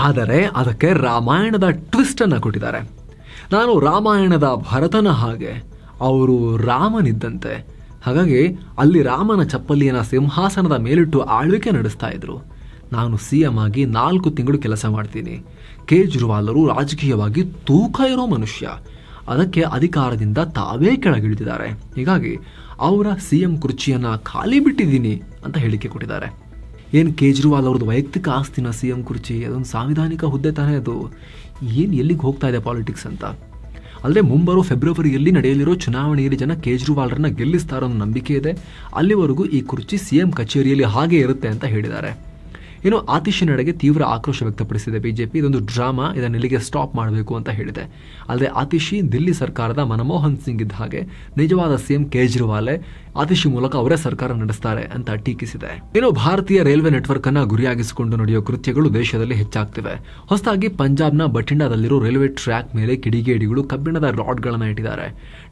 ಆದರೆ ಅದಕ್ಕೆ ರಾಮಾಯಣದ ಟ್ವಿಸ್ಟನ್ನು ಕೊಟ್ಟಿದ್ದಾರೆ ನಾನು ರಾಮಾಯಣದ ಭರತನ ಹಾಗೆ ಅವರು ರಾಮನಿದ್ದಂತೆ ಹಾಗಾಗಿ ಅಲ್ಲಿ ರಾಮನ ಚಪ್ಪಲಿಯನ್ನು ಸಿಂಹಾಸನದ ಮೇಲಿಟ್ಟು ಆಳ್ವಿಕೆ ನಡೆಸ್ತಾ ಇದ್ರು ನಾನು ಸಿ ಎಂ ಆಗಿ ನಾಲ್ಕು ತಿಂಗಳು ಕೆಲಸ ಮಾಡ್ತೀನಿ ಕೇಜ್ರಿವಾಲರು ರಾಜಕೀಯವಾಗಿ ತೂಕ ಇರೋ ಮನುಷ್ಯ ಅದಕ್ಕೆ ಅಧಿಕಾರದಿಂದ ತಾವೇ ಕೆಳಗಿಳಿದಿದ್ದಾರೆ ಹೀಗಾಗಿ ಅವರ ಸಿ ಎಂ ಕುರ್ಚಿಯನ್ನು ಖಾಲಿ ಬಿಟ್ಟಿದ್ದೀನಿ ಅಂತ ಹೇಳಿಕೆ ಕೊಟ್ಟಿದ್ದಾರೆ ಏನು ಕೇಜ್ರಿವಾಲ್ ಅವ್ರದ್ದು ವೈಯಕ್ತಿಕ ಆಸ್ತಿನ ಸಿ ಎಂ ಕುರ್ಚಿ ಅದೊಂದು ಸಾಂವಿಧಾನಿಕ ಹುದ್ದೆ ತಾನೇ ಅದು ಏನು ಎಲ್ಲಿಗೆ ಹೋಗ್ತಾ ಇದೆ ಪಾಲಿಟಿಕ್ಸ್ ಅಂತ ಅಲ್ಲದೆ ಮುಂಬರೋ ಫೆಬ್ರವರಿಯಲ್ಲಿ ನಡೆಯಲಿರೋ ಚುನಾವಣೆಯಲ್ಲಿ ಜನ ಕೇಜ್ರಿವಾಲ್ರನ್ನ ಗೆಲ್ಲಿಸ್ತಾರೋ ಅನ್ನೋ ನಂಬಿಕೆ ಇದೆ ಅಲ್ಲಿವರೆಗೂ ಈ ಕುರ್ಚಿ ಸಿ ಎಂ ಕಚೇರಿಯಲ್ಲಿ ಹಾಗೆ ಇರುತ್ತೆ ಅಂತ ಹೇಳಿದ್ದಾರೆ ಏನೋ ಆತಿಶಿ ನಡೆಗೆ ತೀವ್ರ ಆಕ್ರೋಶ ವ್ಯಕ್ತಪಡಿಸಿದೆ ಬಿಜೆಪಿ ಇದೊಂದು ಡ್ರಾಮಾ ಇದನ್ನು ಇಲ್ಲಿಗೆ ಸ್ಟಾಪ್ ಮಾಡಬೇಕು ಅಂತ ಹೇಳಿದೆ ಅಲ್ಲದೆ ಆತಿಶಿ ದಿಲ್ಲಿ ಸರ್ಕಾರದ ಮನಮೋಹನ್ ಸಿಂಗ್ ಇದ್ದ ಹಾಗೆ ನಿಜವಾದ ಸಿಎಂ ಕೇಜ್ರಿವಾಲ್ ಆತಿಶಿ ಮೂಲಕ ಅವರೇ ಸರ್ಕಾರ ನಡೆಸ್ತಾರೆ ಅಂತ ಟೀಕಿಸಿದೆ ಏನೋ ಭಾರತೀಯ ರೈಲ್ವೆ ನೆಟ್ವರ್ಕ್ ಅನ್ನ ಗುರಿಯಾಗಿಸಿಕೊಂಡು ನಡೆಯುವ ಕೃತ್ಯಗಳು ದೇಶದಲ್ಲಿ ಹೆಚ್ಚಾಗ್ತಿವೆ ಹೊಸದಾಗಿ ಪಂಜಾಬ್ನ ಬಠಿಂಡಾದಲ್ಲಿರುವ ರೈಲ್ವೆ ಟ್ರ್ಯಾಕ್ ಮೇಲೆ ಕಿಡಿಗೇಡಿಗಳು ಕಬ್ಬಿಣದ ರಾಡ್ಗಳನ್ನು ಇಟ್ಟಿದ್ದಾರೆ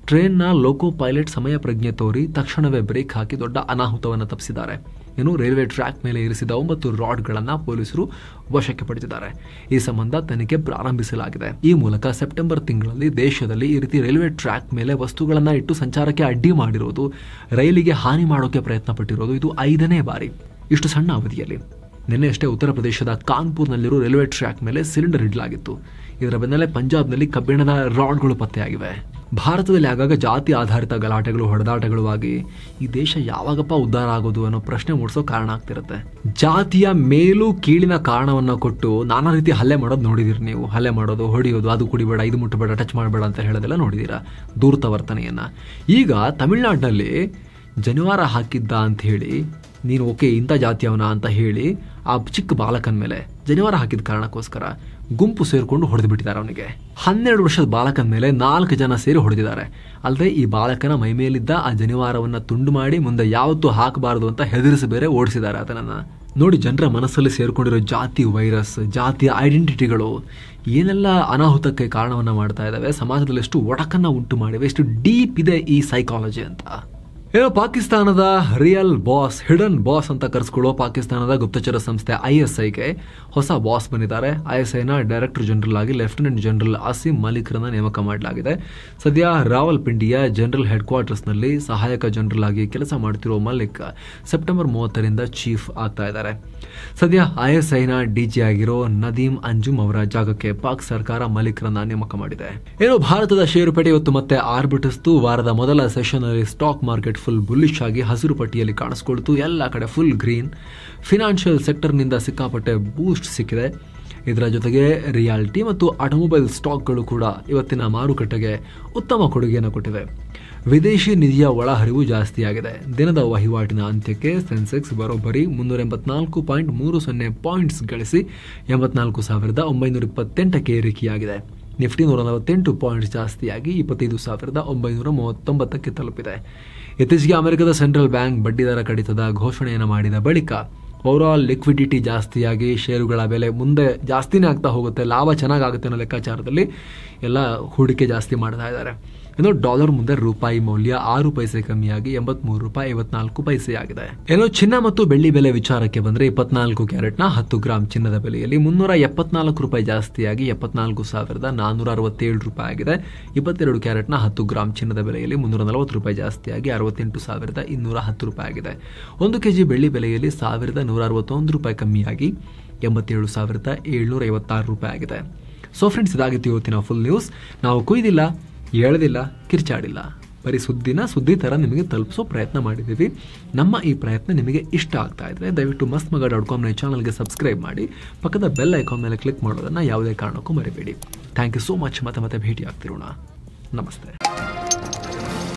ಟ್ರೈನ್ನ ಲೋಕೋ ಪೈಲಟ್ ಸಮಯ ಪ್ರಜ್ಞೆ ತೋರಿ ತಕ್ಷಣವೇ ಬ್ರೇಕ್ ಹಾಕಿ ದೊಡ್ಡ ಅನಾಹುತವನ್ನು ತಪ್ಪಿಸಿದ್ದಾರೆ ಇನ್ನು ರೈಲ್ವೆ ಟ್ರ್ಯಾಕ್ ಮೇಲೆ ಇರಿಸಿದ ಒಂಬತ್ತು ರಾಡ್ಗಳನ್ನು ಪೊಲೀಸರು ವಶಕ್ಕೆ ಪಡೆದಿದ್ದಾರೆ ಈ ಸಂಬಂಧ ತನಿಖೆ ಪ್ರಾರಂಭಿಸಲಾಗಿದೆ ಈ ಮೂಲಕ ಸೆಪ್ಟೆಂಬರ್ ತಿಂಗಳಲ್ಲಿ ದೇಶದಲ್ಲಿ ಈ ರೀತಿ ರೈಲ್ವೆ ಟ್ರ್ಯಾಕ್ ಮೇಲೆ ವಸ್ತುಗಳನ್ನು ಇಟ್ಟು ಸಂಚಾರಕ್ಕೆ ಅಡ್ಡಿ ಮಾಡಿರುವುದು ರೈಲಿಗೆ ಹಾನಿ ಮಾಡೋಕೆ ಪ್ರಯತ್ನ ಪಟ್ಟಿರುವುದು ಇದು ಐದನೇ ಬಾರಿ ಇಷ್ಟು ಸಣ್ಣ ಅವಧಿಯಲ್ಲಿ ನಿನ್ನೆಯಷ್ಟೇ ಉತ್ತರ ಪ್ರದೇಶದ ಕಾನ್ಪುರ್ನಲ್ಲಿರೋ ರೈಲ್ವೆ ಟ್ರ್ಯಾಕ್ ಮೇಲೆ ಸಿಲಿಂಡರ್ ಇಡಲಾಗಿತ್ತು ಇದರ ಬೆನ್ನಲ್ಲೇ ಪಂಜಾಬ್ನಲ್ಲಿ ಕಬ್ಬಿಣದ ರಾಡ್ಗಳು ಪತ್ತೆಯಾಗಿವೆ ಭಾರತದಲ್ಲಿ ಆಗಾಗ ಜಾತಿ ಆಧಾರಿತ ಗಲಾಟೆಗಳು ಹೊಡೆದಾಟಗಳು ಆಗಿ ಈ ದೇಶ ಯಾವಾಗಪ್ಪ ಉದ್ಧಾರ ಆಗೋದು ಅನ್ನೋ ಪ್ರಶ್ನೆ ಮೂಡಿಸೋ ಕಾರಣ ಆಗ್ತಿರುತ್ತೆ ಜಾತಿಯ ಮೇಲೂ ಕೀಳಿನ ಕಾರಣವನ್ನು ಕೊಟ್ಟು ನಾನಾ ರೀತಿ ಹಲ್ಲೆ ಮಾಡೋದು ನೋಡಿದಿರಿ ನೀವು ಹಲ್ಲೆ ಮಾಡೋದು ಹೊಡೆಯೋದು ಅದು ಕುಡಿಬೇಡ ಇದು ಮುಟ್ಟಬೇಡ ಟಚ್ ಮಾಡಬೇಡ ಅಂತ ಹೇಳೋದೆಲ್ಲ ನೋಡಿದ್ದೀರಾ ದೂರ್ತ ವರ್ತನೆಯನ್ನು ಈಗ ತಮಿಳ್ನಾಡಿನಲ್ಲಿ ಜನಿವಾರ ಹಾಕಿದ್ದ ಅಂತ ಹೇಳಿ ನೀನು ಓಕೆ ಇಂಥ ಜಾತಿಯವನ ಅಂತ ಹೇಳಿ ಆ ಚಿಕ್ಕ ಬಾಲಕನ ಮೇಲೆ ಜನಿವಾರ ಹಾಕಿದ ಕಾರಣಕ್ಕೋಸ್ಕರ ಗುಂಪು ಸೇರಿಕೊಂಡು ಹೊಡೆದು ಬಿಟ್ಟಿದ್ದಾರೆ ಅವನಿಗೆ ಹನ್ನೆರಡು ವರ್ಷದ ಬಾಲಕನ ಮೇಲೆ ನಾಲ್ಕು ಜನ ಸೇರಿ ಹೊಡೆದಿದ್ದಾರೆ ಅಲ್ಲದೆ ಈ ಬಾಲಕನ ಮೈ ಮೇಲಿದ್ದ ಆ ಜನಿವಾರವನ್ನ ತುಂಡು ಮಾಡಿ ಮುಂದೆ ಯಾವತ್ತೂ ಹಾಕಬಾರದು ಅಂತ ಹೆದರಿಸಿ ಬೇರೆ ಓಡಿಸಿದ್ದಾರೆ ಅದನ್ನು ನೋಡಿ ಜನರ ಮನಸ್ಸಲ್ಲಿ ಸೇರಿಕೊಂಡಿರೋ ಜಾತಿ ವೈರಸ್ ಜಾತಿಯ ಐಡೆಂಟಿಟಿಗಳು ಏನೆಲ್ಲ ಅನಾಹುತಕ್ಕೆ ಕಾರಣವನ್ನ ಮಾಡ್ತಾ ಇದ್ದಾವೆ ಸಮಾಜದಲ್ಲಿ ಎಷ್ಟು ಒಡಕನ್ನ ಉಂಟು ಮಾಡಿವೆ ಎಷ್ಟು ಡೀಪ್ ಇದೆ ಈ ಸೈಕಾಲಜಿ ಅಂತ ಏನೋ ಪಾಕಿಸ್ತಾನದ ರಿಯಲ್ ಬಾಸ್ ಹಿಡನ್ ಬಾಸ್ ಅಂತ ಕರೆಸ್ಕೊಳ್ಳೋ ಪಾಕಿಸ್ತಾನದ ಗುಪ್ತಚರ ಸಂಸ್ಥೆ ಐ ಎಸ್ ಐಗೆ ಹೊಸ ಬಾಸ್ ಬಂದಿದ್ದಾರೆ ಐ ಎಸ್ ಐನ ಡೈರೆಕ್ಟರ್ ಜನರಲ್ ಆಗಿ ಲೆಫ್ಟಿನೆಂಟ್ ಜನರಲ್ ಮಲಿಕ್ ಮಲಿಕ್ರನ್ನ ನೇಮಕ ಮಾಡಲಾಗಿದೆ ಸದ್ಯ ರಾವಲ್ಪಿಂಡಿಯ ಜನರಲ್ ಹೆಡ್ ಕ್ವಾರ್ಟರ್ಸ್ನಲ್ಲಿ ಸಹಾಯಕ ಜನರಲ್ ಆಗಿ ಕೆಲಸ ಮಾಡ್ತಿರೋ ಮಲಿಕ್ ಸೆಪ್ಟೆಂಬರ್ ಮೂವತ್ತರಿಂದ ಚೀಫ್ ಆಗ್ತಾ ಇದ್ದಾರೆ ಸದ್ಯ ಐ ಎಸ್ ಐನ ಡಿಜಿ ಆಗಿರೋ ನದೀಮ್ ಅಂಜುಮ್ ಅವರ ಜಾಗಕ್ಕೆ ಪಾಕ್ ಸರ್ಕಾರ ಮಲಿಕ್ರನ್ನ ನೇಮಕ ಮಾಡಿದೆ ಏನು ಭಾರತದ ಷೇರುಪೇಟೆ ಇವತ್ತು ಮತ್ತೆ ಆರ್ಬಿಟಿಸ್ತು ವಾರದ ಮೊದಲ ಸೆಷನ್ನಲ್ಲಿ ಸ್ಟಾಕ್ ಮಾರ್ಕೆಟ್ ಫುಲ್ ಬುಲ್ಲಿಶ್ ಆಗಿ ಹಸಿರು ಪಟ್ಟಿಯಲ್ಲಿ ಕಾಣಿಸ್ಕೊಳ್ತು ಎಲ್ಲ ಕಡೆ ಫುಲ್ ಗ್ರೀನ್ ಫಿನಾನ್ಷಿಯಲ್ ಸೆಕ್ಟರ್ನಿಂದ ಸಿಕ್ಕಾಪಟ್ಟೆ ಬೂಸ್ಟ್ ಸಿಕ್ಕಿದೆ ಇದರ ಜೊತೆಗೆ ರಿಯಾಲಿಟಿ ಮತ್ತು ಆಟೋಮೊಬೈಲ್ ಸ್ಟಾಕ್ಗಳು ಕೂಡ ಇವತ್ತಿನ ಮಾರುಕಟ್ಟೆಗೆ ಉತ್ತಮ ಕೊಡುಗೆಯನ್ನು ಕೊಟ್ಟಿವೆ ವಿದೇಶಿ ನಿಧಿಯ ಒಳಹರಿವು ಜಾಸ್ತಿಯಾಗಿದೆ ದಿನದ ವಹಿವಾಟಿನ ಅಂತ್ಯಕ್ಕೆ ಸೆನ್ಸೆಕ್ಸ್ ಬರೋಬ್ಬರಿ ಮುನ್ನೂರ ಎಂಬತ್ನಾಲ್ಕು ಪಾಯಿಂಟ್ ಮೂರು ಸೊನ್ನೆ ಪಾಯಿಂಟ್ಸ್ ಗಳಿಸಿ ಎಂಬತ್ನಾಲ್ಕು ಸಾವಿರದ ಒಂಬೈನೂರ ಇಪ್ಪತ್ತೆಂಟಕ್ಕೆ ಏರಿಕೆಯಾಗಿದೆ ನಿಫ್ಟಿ ನೂರ ನಲವತ್ತೆಂಟು ಪಾಯಿಂಟ್ ಜಾಸ್ತಿಯಾಗಿ ಇಪ್ಪತ್ತೈದು ಸಾವಿರದ ಒಂಬೈನೂರ ಮೂವತ್ತೊಂಬತ್ತಕ್ಕೆ ತಲುಪಿದೆ ಇತ್ತೀಚೆಗೆ ಅಮೆರಿಕದ ಸೆಂಟ್ರಲ್ ಬ್ಯಾಂಕ್ ಬಡ್ಡಿದರ ಕಡಿತದ ಘೋಷಣೆಯನ್ನು ಮಾಡಿದ ಬಳಿಕ ಆಲ್ ಲಿಕ್ವಿಡಿಟಿ ಜಾಸ್ತಿಯಾಗಿ ಷೇರುಗಳ ಬೆಲೆ ಮುಂದೆ ಜಾಸ್ತಿನೇ ಆಗ್ತಾ ಹೋಗುತ್ತೆ ಲಾಭ ಚೆನ್ನಾಗಾಗುತ್ತೆ ಅನ್ನೋ ಲೆಕ್ಕಾಚಾರದಲ್ಲಿ ಎಲ್ಲ ಹೂಡಿಕೆ ಜಾಸ್ತಿ ಮಾಡ್ತಾ ಇದ್ದಾರೆ ಇನ್ನು ಡಾಲರ್ ಮುಂದೆ ರೂಪಾಯಿ ಮೌಲ್ಯ ಆರು ಪೈಸೆ ಕಮ್ಮಿಯಾಗಿ ಎಂಬತ್ಮೂರು ರೂಪಾಯಿ ಐವತ್ನಾಲ್ಕು ಪೈಸೆ ಆಗಿದೆ ಇನ್ನು ಚಿನ್ನ ಮತ್ತು ಬೆಳ್ಳಿ ಬೆಲೆ ವಿಚಾರಕ್ಕೆ ಬಂದ್ರೆ ಇಪ್ಪತ್ನಾಲ್ಕು ಕ್ಯಾರೆಟ್ನ ಹತ್ತು ಗ್ರಾಮ್ ಚಿನ್ನದ ಬೆಲೆಯಲ್ಲಿ ಮುನ್ನೂರ ಎಪ್ಪತ್ನಾಲ್ಕು ರೂಪಾಯಿ ಜಾಸ್ತಿಯಾಗಿ ಎಪ್ಪತ್ನಾಲ್ಕು ಸಾವಿರದ ನಾನೂರ ಅರವತ್ತೇಳು ರೂಪಾಯಿ ಆಗಿದೆ ಇಪ್ಪತ್ತೆರಡು ಕ್ಯಾರೆಟ್ನ ಹತ್ತು ಗ್ರಾಮ್ ಚಿನ್ನದ ಬೆಲೆಯಲ್ಲಿ ಮುನ್ನೂರ ನಲವತ್ತು ರೂಪಾಯಿ ಜಾಸ್ತಿಯಾಗಿ ಅರವತ್ತೆಂಟು ಸಾವಿರದ ಇನ್ನೂರ ಹತ್ತು ರೂಪಾಯಿ ಆಗಿದೆ ಒಂದು ಕೆಜಿ ಬೆಳ್ಳಿ ಬೆಲೆಯಲ್ಲಿ ಸಾವಿರದ ನೂರ ಅರವತ್ತೊಂದು ರೂಪಾಯಿ ಕಮ್ಮಿಯಾಗಿ ಎಂಬತ್ತೇಳು ಸಾವಿರದ ಏಳ್ನೂರ ಐವತ್ತಾರು ರೂಪಾಯಿ ಆಗಿದೆ ಸೊ ಫ್ರೆಂಡ್ಸ್ ಇದಾಗಿತ್ತು ಇವತ್ತಿನ ಫುಲ್ ನ್ಯೂಸ್ ನಾವು ಕುಯ್ದಿಲ್ಲ ಎಳೆದಿಲ್ಲ ಕಿರ್ಚಾಡಿಲ್ಲ ಬರೀ ಸುದ್ದಿನ ಸುದ್ದಿ ಥರ ನಿಮಗೆ ತಲುಪಿಸೋ ಪ್ರಯತ್ನ ಮಾಡಿದ್ದೀವಿ ನಮ್ಮ ಈ ಪ್ರಯತ್ನ ನಿಮಗೆ ಇಷ್ಟ ಆಗ್ತಾ ಇದ್ದರೆ ದಯವಿಟ್ಟು ಮಸ್ತ್ ಮಗ ಡಾಟ್ ಕಾಮ್ನ ಈ ಚಾನಲ್ಗೆ ಸಬ್ಸ್ಕ್ರೈಬ್ ಮಾಡಿ ಪಕ್ಕದ ಬೆಲ್ ಐಕಾನ್ ಮೇಲೆ ಕ್ಲಿಕ್ ಮಾಡೋದನ್ನು ಯಾವುದೇ ಕಾರಣಕ್ಕೂ ಮರಿಬೇಡಿ ಥ್ಯಾಂಕ್ ಯು ಸೋ ಮಚ್ ಮತ್ತೆ ಮತ್ತೆ ಭೇಟಿ ಆಗ್ತಿರೋಣ ನಮಸ್ತೆ